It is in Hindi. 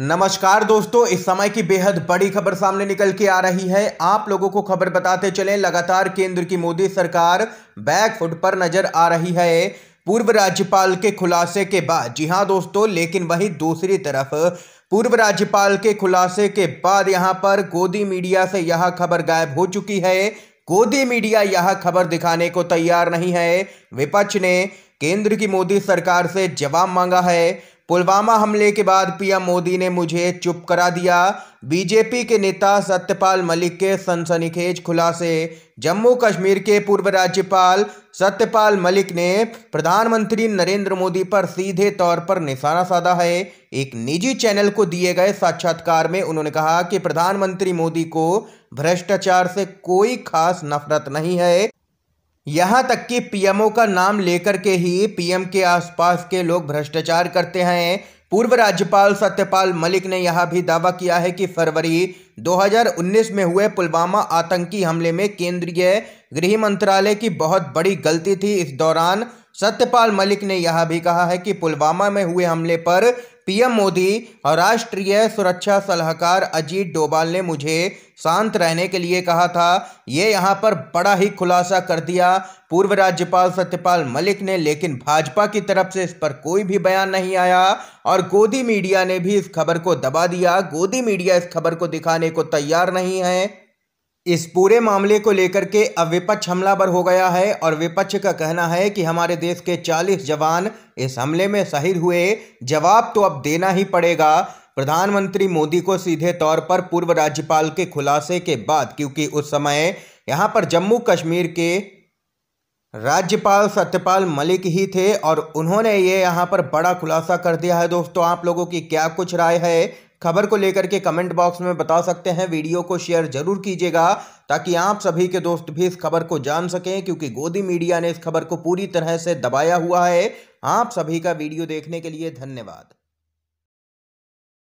नमस्कार दोस्तों इस समय की बेहद बड़ी खबर सामने निकल के आ रही है आप लोगों को खबर बताते चलें लगातार केंद्र की मोदी सरकार बैकफुट पर नजर आ रही है पूर्व राज्यपाल के खुलासे के बाद जी हाँ दोस्तों लेकिन वही दूसरी तरफ पूर्व राज्यपाल के खुलासे के बाद यहाँ पर गोदी मीडिया से यह खबर गायब हो चुकी है गोदी मीडिया यह खबर दिखाने को तैयार नहीं है विपक्ष ने केंद्र की मोदी सरकार से जवाब मांगा है पुलवामा हमले के बाद पीएम मोदी ने मुझे चुप करा दिया बीजेपी के नेता सत्यपाल मलिक के सनसनीखेज खुलासे जम्मू कश्मीर के पूर्व राज्यपाल सत्यपाल मलिक ने प्रधानमंत्री नरेंद्र मोदी पर सीधे तौर पर निशाना साधा है एक निजी चैनल को दिए गए साक्षात्कार में उन्होंने कहा कि प्रधानमंत्री मोदी को भ्रष्टाचार से कोई खास नफरत नहीं है यहाँ तक कि पीएमओ का नाम लेकर के ही पीएम के आसपास के लोग भ्रष्टाचार करते हैं पूर्व राज्यपाल सत्यपाल मलिक ने यह भी दावा किया है कि फरवरी 2019 में हुए पुलवामा आतंकी हमले में केंद्रीय गृह मंत्रालय की बहुत बड़ी गलती थी इस दौरान सत्यपाल मलिक ने यह भी कहा है कि पुलवामा में हुए हमले पर पीएम मोदी और राष्ट्रीय सुरक्षा सलाहकार अजीत डोभाल ने मुझे शांत रहने के लिए कहा था ये यहाँ पर बड़ा ही खुलासा कर दिया पूर्व राज्यपाल सत्यपाल मलिक ने लेकिन भाजपा की तरफ से इस पर कोई भी बयान नहीं आया और गोदी मीडिया ने भी इस खबर को दबा दिया गोदी मीडिया इस खबर को दिखाने को तैयार नहीं है इस पूरे मामले को लेकर के अब विपक्ष हमलावर हो गया है और विपक्ष का कहना है कि हमारे देश के 40 जवान इस हमले में शहीद हुए जवाब तो अब देना ही पड़ेगा प्रधानमंत्री मोदी को सीधे तौर पर पूर्व राज्यपाल के खुलासे के बाद क्योंकि उस समय यहां पर जम्मू कश्मीर के राज्यपाल सत्यपाल मलिक ही थे और उन्होंने ये यहाँ पर बड़ा खुलासा कर दिया है दोस्तों आप लोगों की क्या कुछ राय है खबर को लेकर के कमेंट बॉक्स में बता सकते हैं वीडियो को शेयर जरूर कीजिएगा ताकि आप सभी के दोस्त भी इस खबर को जान सकें क्योंकि गोदी मीडिया ने इस खबर को पूरी तरह से दबाया हुआ है आप सभी का वीडियो देखने के लिए धन्यवाद